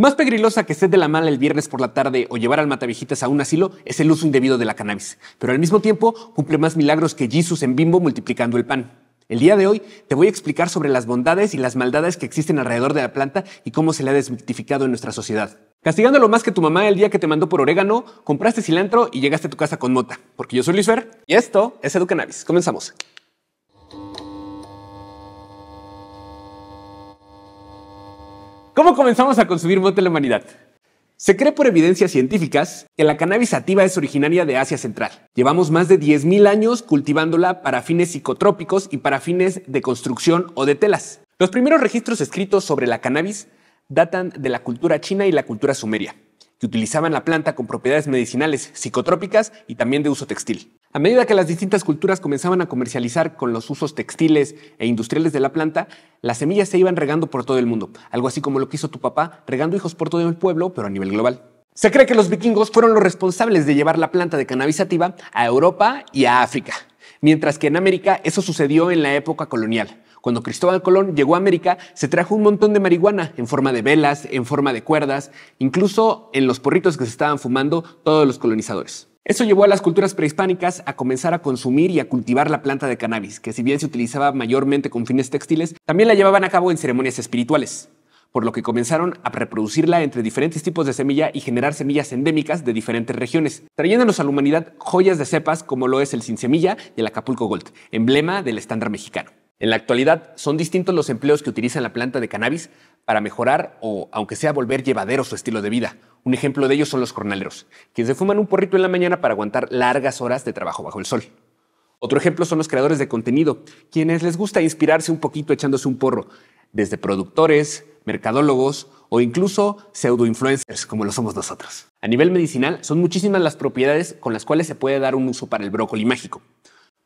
Más peligrosa que sed de la mala el viernes por la tarde o llevar al matavijitas a un asilo es el uso indebido de la cannabis, pero al mismo tiempo cumple más milagros que Jesus en bimbo multiplicando el pan. El día de hoy te voy a explicar sobre las bondades y las maldades que existen alrededor de la planta y cómo se le ha desmitificado en nuestra sociedad. Castigándolo más que tu mamá el día que te mandó por orégano, compraste cilantro y llegaste a tu casa con mota, porque yo soy Luis Fer y esto es EduCanabis. Comenzamos. ¿Cómo comenzamos a consumir mote la humanidad? Se cree por evidencias científicas que la cannabis sativa es originaria de Asia Central. Llevamos más de 10.000 años cultivándola para fines psicotrópicos y para fines de construcción o de telas. Los primeros registros escritos sobre la cannabis datan de la cultura china y la cultura sumeria, que utilizaban la planta con propiedades medicinales, psicotrópicas y también de uso textil. A medida que las distintas culturas comenzaban a comercializar con los usos textiles e industriales de la planta, las semillas se iban regando por todo el mundo, algo así como lo que hizo tu papá, regando hijos por todo el pueblo, pero a nivel global. Se cree que los vikingos fueron los responsables de llevar la planta de cannabisativa a Europa y a África, mientras que en América eso sucedió en la época colonial. Cuando Cristóbal Colón llegó a América, se trajo un montón de marihuana en forma de velas, en forma de cuerdas, incluso en los porritos que se estaban fumando todos los colonizadores. Eso llevó a las culturas prehispánicas a comenzar a consumir y a cultivar la planta de cannabis, que si bien se utilizaba mayormente con fines textiles, también la llevaban a cabo en ceremonias espirituales, por lo que comenzaron a reproducirla entre diferentes tipos de semilla y generar semillas endémicas de diferentes regiones, trayéndonos a la humanidad joyas de cepas como lo es el sin semilla y el Acapulco Gold, emblema del estándar mexicano. En la actualidad son distintos los empleos que utilizan la planta de cannabis para mejorar o, aunque sea, volver llevadero su estilo de vida. Un ejemplo de ello son los jornaleros, quienes se fuman un porrito en la mañana para aguantar largas horas de trabajo bajo el sol. Otro ejemplo son los creadores de contenido, quienes les gusta inspirarse un poquito echándose un porro, desde productores, mercadólogos o incluso pseudoinfluencers como lo somos nosotros. A nivel medicinal, son muchísimas las propiedades con las cuales se puede dar un uso para el brócoli mágico.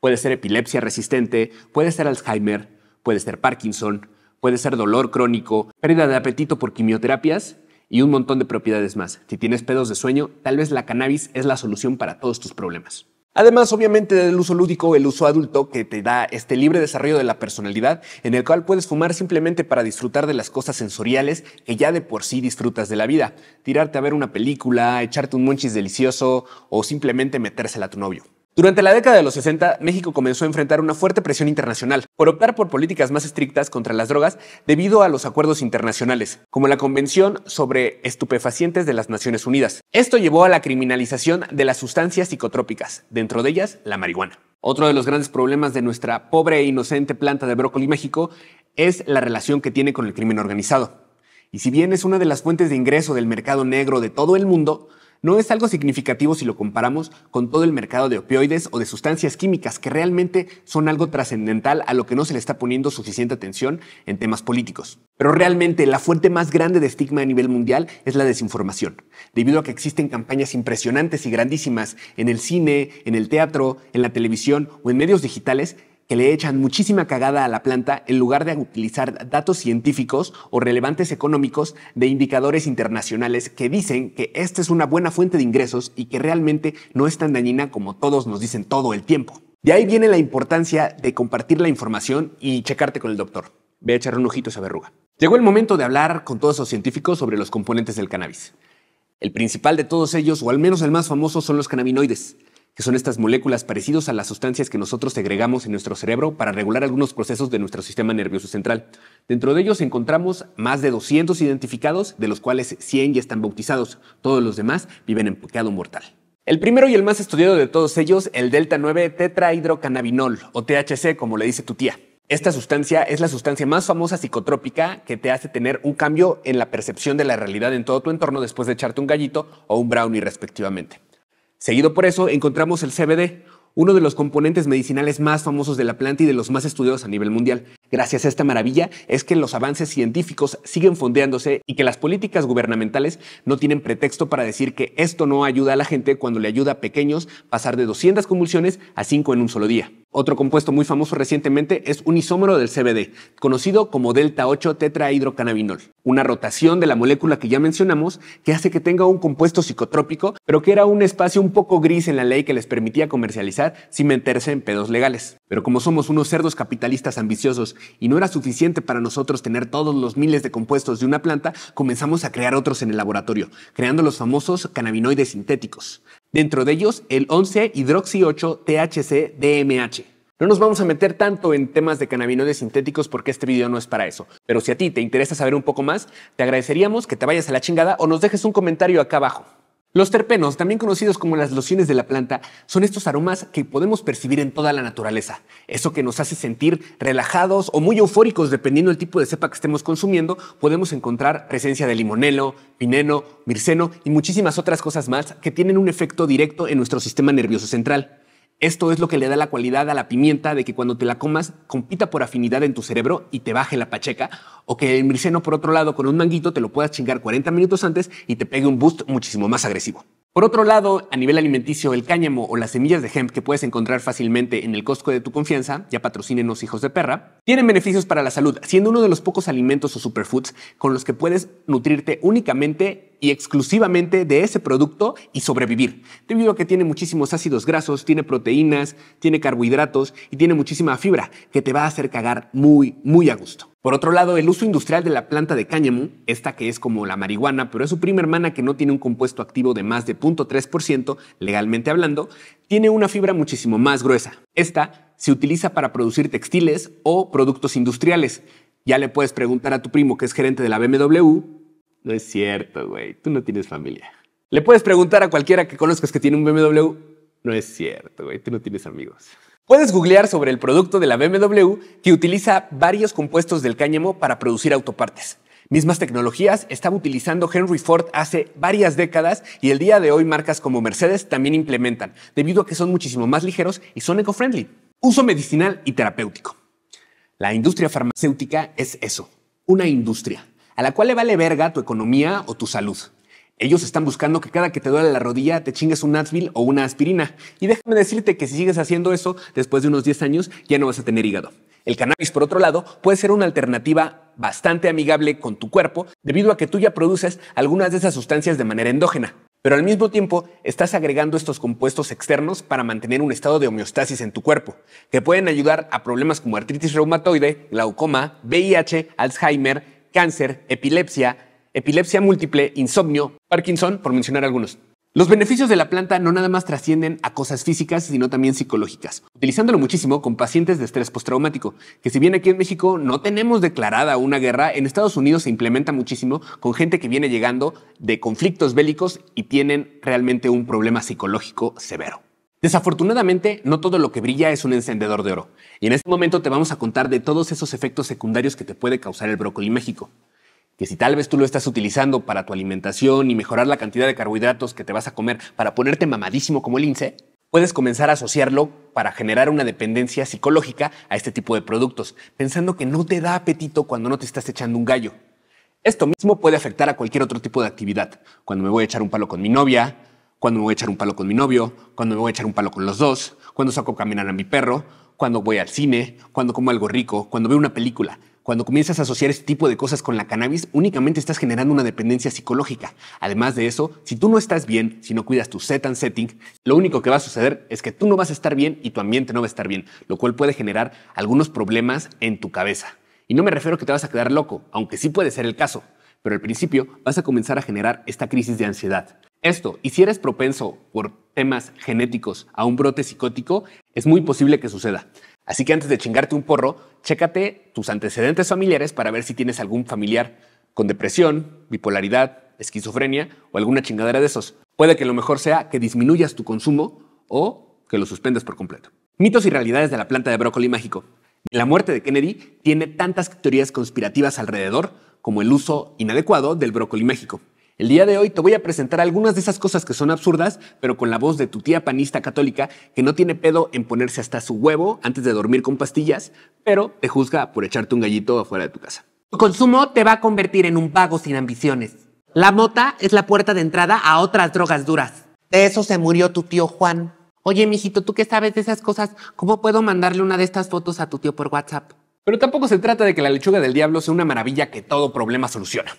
Puede ser epilepsia resistente, puede ser Alzheimer, puede ser Parkinson, puede ser dolor crónico, pérdida de apetito por quimioterapias y un montón de propiedades más. Si tienes pedos de sueño, tal vez la cannabis es la solución para todos tus problemas. Además, obviamente, del uso lúdico, el uso adulto que te da este libre desarrollo de la personalidad, en el cual puedes fumar simplemente para disfrutar de las cosas sensoriales que ya de por sí disfrutas de la vida. Tirarte a ver una película, echarte un monchis delicioso o simplemente metérsela a tu novio. Durante la década de los 60, México comenzó a enfrentar una fuerte presión internacional por optar por políticas más estrictas contra las drogas debido a los acuerdos internacionales, como la Convención sobre Estupefacientes de las Naciones Unidas. Esto llevó a la criminalización de las sustancias psicotrópicas, dentro de ellas la marihuana. Otro de los grandes problemas de nuestra pobre e inocente planta de brócoli México es la relación que tiene con el crimen organizado. Y si bien es una de las fuentes de ingreso del mercado negro de todo el mundo, no es algo significativo si lo comparamos con todo el mercado de opioides o de sustancias químicas, que realmente son algo trascendental a lo que no se le está poniendo suficiente atención en temas políticos. Pero realmente la fuente más grande de estigma a nivel mundial es la desinformación, debido a que existen campañas impresionantes y grandísimas en el cine, en el teatro, en la televisión o en medios digitales le echan muchísima cagada a la planta en lugar de utilizar datos científicos o relevantes económicos de indicadores internacionales que dicen que esta es una buena fuente de ingresos y que realmente no es tan dañina como todos nos dicen todo el tiempo. De ahí viene la importancia de compartir la información y checarte con el doctor. Ve a echarle un ojito a esa verruga. Llegó el momento de hablar con todos los científicos sobre los componentes del cannabis. El principal de todos ellos, o al menos el más famoso, son los cannabinoides que son estas moléculas parecidas a las sustancias que nosotros segregamos en nuestro cerebro para regular algunos procesos de nuestro sistema nervioso central. Dentro de ellos encontramos más de 200 identificados, de los cuales 100 ya están bautizados. Todos los demás viven en pecado mortal. El primero y el más estudiado de todos ellos, el delta 9 tetrahidrocannabinol, o THC como le dice tu tía. Esta sustancia es la sustancia más famosa psicotrópica que te hace tener un cambio en la percepción de la realidad en todo tu entorno después de echarte un gallito o un brownie respectivamente. Seguido por eso, encontramos el CBD, uno de los componentes medicinales más famosos de la planta y de los más estudiados a nivel mundial gracias a esta maravilla es que los avances científicos siguen fondeándose y que las políticas gubernamentales no tienen pretexto para decir que esto no ayuda a la gente cuando le ayuda a pequeños pasar de 200 convulsiones a 5 en un solo día. Otro compuesto muy famoso recientemente es un isómero del CBD, conocido como delta 8 tetrahidrocannabinol, una rotación de la molécula que ya mencionamos que hace que tenga un compuesto psicotrópico, pero que era un espacio un poco gris en la ley que les permitía comercializar sin meterse en pedos legales. Pero como somos unos cerdos capitalistas ambiciosos y no era suficiente para nosotros tener todos los miles de compuestos de una planta, comenzamos a crear otros en el laboratorio, creando los famosos cannabinoides sintéticos. Dentro de ellos, el 11-hidroxi-8-THC-DMH. No nos vamos a meter tanto en temas de cannabinoides sintéticos porque este video no es para eso. Pero si a ti te interesa saber un poco más, te agradeceríamos que te vayas a la chingada o nos dejes un comentario acá abajo. Los terpenos, también conocidos como las lociones de la planta, son estos aromas que podemos percibir en toda la naturaleza. Eso que nos hace sentir relajados o muy eufóricos, dependiendo del tipo de cepa que estemos consumiendo, podemos encontrar presencia de limonelo, pineno, mirceno y muchísimas otras cosas más que tienen un efecto directo en nuestro sistema nervioso central. Esto es lo que le da la cualidad a la pimienta de que cuando te la comas compita por afinidad en tu cerebro y te baje la pacheca, o que el mirceno por otro lado con un manguito te lo puedas chingar 40 minutos antes y te pegue un boost muchísimo más agresivo. Por otro lado, a nivel alimenticio, el cáñamo o las semillas de hemp que puedes encontrar fácilmente en el Costco de tu confianza, ya los hijos de perra, tienen beneficios para la salud, siendo uno de los pocos alimentos o superfoods con los que puedes nutrirte únicamente y exclusivamente de ese producto y sobrevivir, Te a que tiene muchísimos ácidos grasos, tiene proteínas, tiene carbohidratos y tiene muchísima fibra que te va a hacer cagar muy, muy a gusto. Por otro lado, el uso industrial de la planta de cáñamo, esta que es como la marihuana, pero es su prima hermana que no tiene un compuesto activo de más de 0.3%, legalmente hablando, tiene una fibra muchísimo más gruesa. Esta se utiliza para producir textiles o productos industriales. Ya le puedes preguntar a tu primo que es gerente de la BMW. No es cierto, güey, tú no tienes familia. Le puedes preguntar a cualquiera que conozcas que tiene un BMW. No es cierto, güey, tú no tienes amigos. Puedes googlear sobre el producto de la BMW que utiliza varios compuestos del cáñamo para producir autopartes. Mismas tecnologías estaba utilizando Henry Ford hace varias décadas y el día de hoy marcas como Mercedes también implementan, debido a que son muchísimo más ligeros y son eco-friendly. Uso medicinal y terapéutico. La industria farmacéutica es eso, una industria, a la cual le vale verga tu economía o tu salud. Ellos están buscando que cada que te duele la rodilla te chingues un Advil o una aspirina. Y déjame decirte que si sigues haciendo eso, después de unos 10 años ya no vas a tener hígado. El cannabis, por otro lado, puede ser una alternativa bastante amigable con tu cuerpo debido a que tú ya produces algunas de esas sustancias de manera endógena. Pero al mismo tiempo estás agregando estos compuestos externos para mantener un estado de homeostasis en tu cuerpo, que pueden ayudar a problemas como artritis reumatoide, glaucoma, VIH, Alzheimer, cáncer, epilepsia, epilepsia múltiple, insomnio, Parkinson, por mencionar algunos. Los beneficios de la planta no nada más trascienden a cosas físicas, sino también psicológicas, utilizándolo muchísimo con pacientes de estrés postraumático, que si bien aquí en México no tenemos declarada una guerra, en Estados Unidos se implementa muchísimo con gente que viene llegando de conflictos bélicos y tienen realmente un problema psicológico severo. Desafortunadamente, no todo lo que brilla es un encendedor de oro. Y en este momento te vamos a contar de todos esos efectos secundarios que te puede causar el brócoli en México si tal vez tú lo estás utilizando para tu alimentación y mejorar la cantidad de carbohidratos que te vas a comer para ponerte mamadísimo como lince, puedes comenzar a asociarlo para generar una dependencia psicológica a este tipo de productos, pensando que no te da apetito cuando no te estás echando un gallo. Esto mismo puede afectar a cualquier otro tipo de actividad. Cuando me voy a echar un palo con mi novia, cuando me voy a echar un palo con mi novio, cuando me voy a echar un palo con los dos, cuando saco a caminar a mi perro, cuando voy al cine, cuando como algo rico, cuando veo una película. Cuando comienzas a asociar este tipo de cosas con la cannabis, únicamente estás generando una dependencia psicológica. Además de eso, si tú no estás bien, si no cuidas tu set and setting, lo único que va a suceder es que tú no vas a estar bien y tu ambiente no va a estar bien, lo cual puede generar algunos problemas en tu cabeza. Y no me refiero a que te vas a quedar loco, aunque sí puede ser el caso, pero al principio vas a comenzar a generar esta crisis de ansiedad. Esto, y si eres propenso por temas genéticos a un brote psicótico, es muy posible que suceda. Así que antes de chingarte un porro, chécate tus antecedentes familiares para ver si tienes algún familiar con depresión, bipolaridad, esquizofrenia o alguna chingadera de esos. Puede que lo mejor sea que disminuyas tu consumo o que lo suspendas por completo. Mitos y realidades de la planta de brócoli mágico. La muerte de Kennedy tiene tantas teorías conspirativas alrededor como el uso inadecuado del brócoli mágico. El día de hoy te voy a presentar algunas de esas cosas que son absurdas, pero con la voz de tu tía panista católica que no tiene pedo en ponerse hasta su huevo antes de dormir con pastillas, pero te juzga por echarte un gallito afuera de tu casa. Tu consumo te va a convertir en un vago sin ambiciones. La mota es la puerta de entrada a otras drogas duras. De eso se murió tu tío Juan. Oye, mijito, ¿tú qué sabes de esas cosas? ¿Cómo puedo mandarle una de estas fotos a tu tío por WhatsApp? Pero tampoco se trata de que la lechuga del diablo sea una maravilla que todo problema soluciona.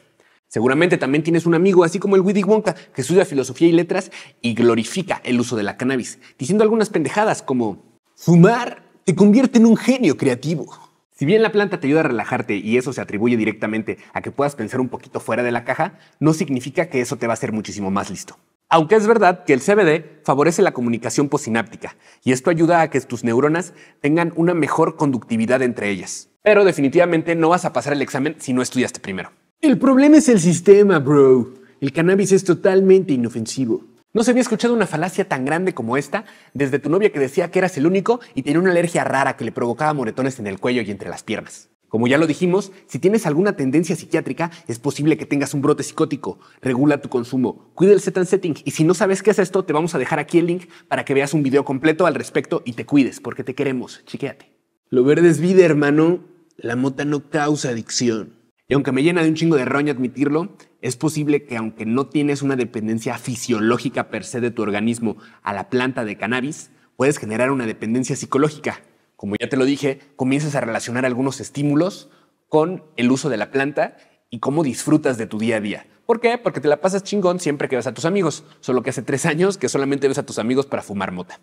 Seguramente también tienes un amigo, así como el Willy Wonka, que estudia filosofía y letras y glorifica el uso de la cannabis, diciendo algunas pendejadas como fumar te convierte en un genio creativo. Si bien la planta te ayuda a relajarte y eso se atribuye directamente a que puedas pensar un poquito fuera de la caja, no significa que eso te va a hacer muchísimo más listo. Aunque es verdad que el CBD favorece la comunicación posináptica y esto ayuda a que tus neuronas tengan una mejor conductividad entre ellas. Pero definitivamente no vas a pasar el examen si no estudiaste primero. El problema es el sistema, bro. El cannabis es totalmente inofensivo. No se había escuchado una falacia tan grande como esta desde tu novia que decía que eras el único y tenía una alergia rara que le provocaba moretones en el cuello y entre las piernas. Como ya lo dijimos, si tienes alguna tendencia psiquiátrica, es posible que tengas un brote psicótico. Regula tu consumo, cuida el set setting y si no sabes qué es esto, te vamos a dejar aquí el link para que veas un video completo al respecto y te cuides, porque te queremos. Chiquéate. Lo verde es vida, hermano. La mota no causa adicción. Y aunque me llena de un chingo de roña admitirlo, es posible que aunque no tienes una dependencia fisiológica per se de tu organismo a la planta de cannabis, puedes generar una dependencia psicológica. Como ya te lo dije, comienzas a relacionar algunos estímulos con el uso de la planta y cómo disfrutas de tu día a día. ¿Por qué? Porque te la pasas chingón siempre que ves a tus amigos, solo que hace tres años que solamente ves a tus amigos para fumar mota.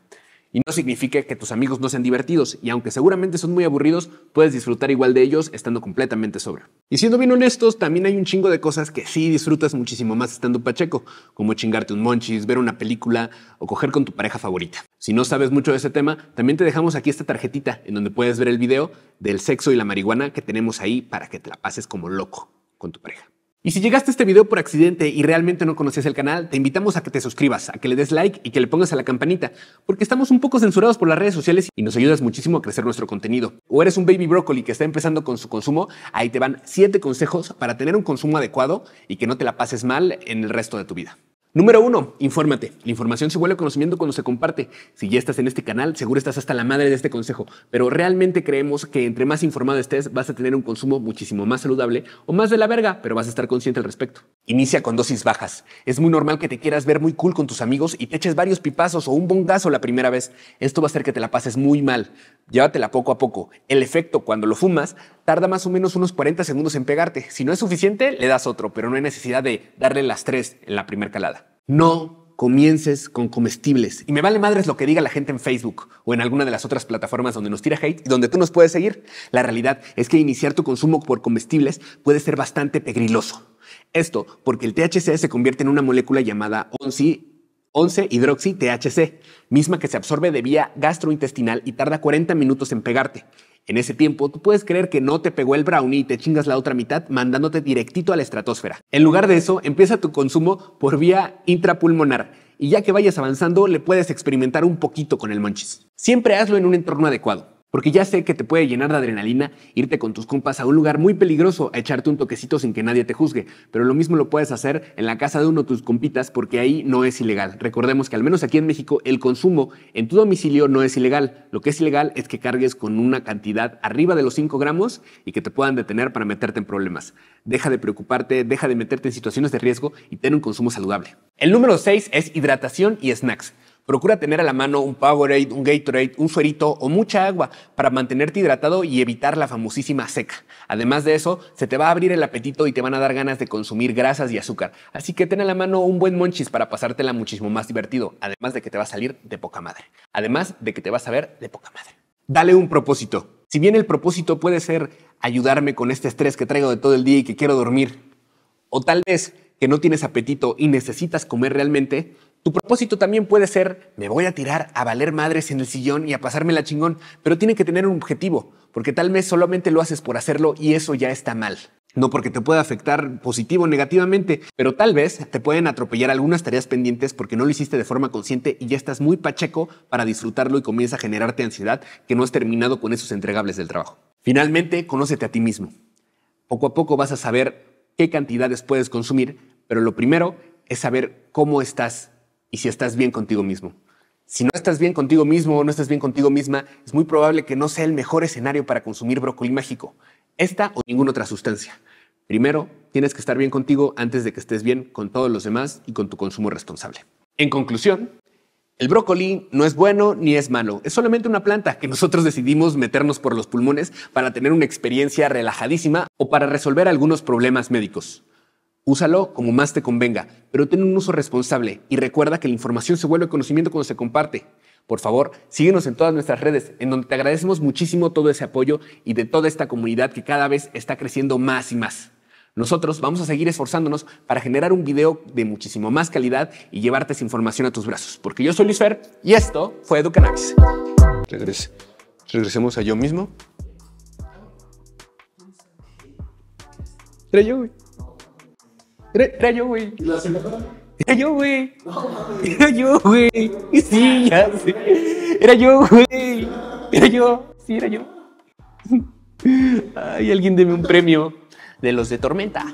Y no significa que tus amigos no sean divertidos, y aunque seguramente son muy aburridos, puedes disfrutar igual de ellos estando completamente sobra. Y siendo bien honestos, también hay un chingo de cosas que sí disfrutas muchísimo más estando pacheco, como chingarte un monchis, ver una película o coger con tu pareja favorita. Si no sabes mucho de ese tema, también te dejamos aquí esta tarjetita en donde puedes ver el video del sexo y la marihuana que tenemos ahí para que te la pases como loco con tu pareja. Y si llegaste a este video por accidente y realmente no conocías el canal, te invitamos a que te suscribas, a que le des like y que le pongas a la campanita, porque estamos un poco censurados por las redes sociales y nos ayudas muchísimo a crecer nuestro contenido. O eres un baby brócoli que está empezando con su consumo, ahí te van 7 consejos para tener un consumo adecuado y que no te la pases mal en el resto de tu vida. Número uno, infórmate. La información se vuelve conocimiento cuando se comparte. Si ya estás en este canal, seguro estás hasta la madre de este consejo, pero realmente creemos que entre más informado estés, vas a tener un consumo muchísimo más saludable o más de la verga, pero vas a estar consciente al respecto. Inicia con dosis bajas. Es muy normal que te quieras ver muy cool con tus amigos y te eches varios pipazos o un bongazo la primera vez. Esto va a hacer que te la pases muy mal. Llévatela poco a poco. El efecto cuando lo fumas tarda más o menos unos 40 segundos en pegarte. Si no es suficiente, le das otro, pero no hay necesidad de darle las tres en la primera calada. No comiences con comestibles. Y me vale madres lo que diga la gente en Facebook o en alguna de las otras plataformas donde nos tira hate y donde tú nos puedes seguir. La realidad es que iniciar tu consumo por comestibles puede ser bastante pegriloso. Esto porque el THC se convierte en una molécula llamada ONSI. 11-hidroxi-THC, misma que se absorbe de vía gastrointestinal y tarda 40 minutos en pegarte. En ese tiempo, tú puedes creer que no te pegó el brownie y te chingas la otra mitad mandándote directito a la estratosfera. En lugar de eso, empieza tu consumo por vía intrapulmonar y ya que vayas avanzando, le puedes experimentar un poquito con el monchis. Siempre hazlo en un entorno adecuado. Porque ya sé que te puede llenar de adrenalina irte con tus compas a un lugar muy peligroso a echarte un toquecito sin que nadie te juzgue, pero lo mismo lo puedes hacer en la casa de uno de tus compitas porque ahí no es ilegal. Recordemos que al menos aquí en México el consumo en tu domicilio no es ilegal. Lo que es ilegal es que cargues con una cantidad arriba de los 5 gramos y que te puedan detener para meterte en problemas. Deja de preocuparte, deja de meterte en situaciones de riesgo y ten un consumo saludable. El número 6 es hidratación y snacks. Procura tener a la mano un Powerade, un Gatorade, un suerito o mucha agua para mantenerte hidratado y evitar la famosísima seca. Además de eso, se te va a abrir el apetito y te van a dar ganas de consumir grasas y azúcar. Así que ten a la mano un buen monchis para pasártela muchísimo más divertido, además de que te va a salir de poca madre. Además de que te vas a ver de poca madre. Dale un propósito. Si bien el propósito puede ser ayudarme con este estrés que traigo de todo el día y que quiero dormir, o tal vez que no tienes apetito y necesitas comer realmente, tu propósito también puede ser, me voy a tirar a valer madres en el sillón y a pasarme la chingón, pero tiene que tener un objetivo, porque tal vez solamente lo haces por hacerlo y eso ya está mal. No porque te pueda afectar positivo o negativamente, pero tal vez te pueden atropellar algunas tareas pendientes porque no lo hiciste de forma consciente y ya estás muy pacheco para disfrutarlo y comienza a generarte ansiedad que no has terminado con esos entregables del trabajo. Finalmente, conócete a ti mismo. Poco a poco vas a saber qué cantidades puedes consumir, pero lo primero es saber cómo estás y si estás bien contigo mismo. Si no estás bien contigo mismo o no estás bien contigo misma, es muy probable que no sea el mejor escenario para consumir brócoli mágico, esta o ninguna otra sustancia. Primero, tienes que estar bien contigo antes de que estés bien con todos los demás y con tu consumo responsable. En conclusión, el brócoli no es bueno ni es malo, es solamente una planta que nosotros decidimos meternos por los pulmones para tener una experiencia relajadísima o para resolver algunos problemas médicos. Úsalo como más te convenga, pero ten un uso responsable y recuerda que la información se vuelve conocimiento cuando se comparte. Por favor, síguenos en todas nuestras redes, en donde te agradecemos muchísimo todo ese apoyo y de toda esta comunidad que cada vez está creciendo más y más. Nosotros vamos a seguir esforzándonos para generar un video de muchísimo más calidad y llevarte esa información a tus brazos. Porque yo soy Luis Fer y esto fue Educanax. Regrese. Regresemos a yo mismo. Era era, yo, güey. la señora? Era yo, güey. Era yo, güey. Sí, ya sé. Era yo, güey. Era yo. Sí, era yo. Ay, alguien deme un premio de los de Tormenta.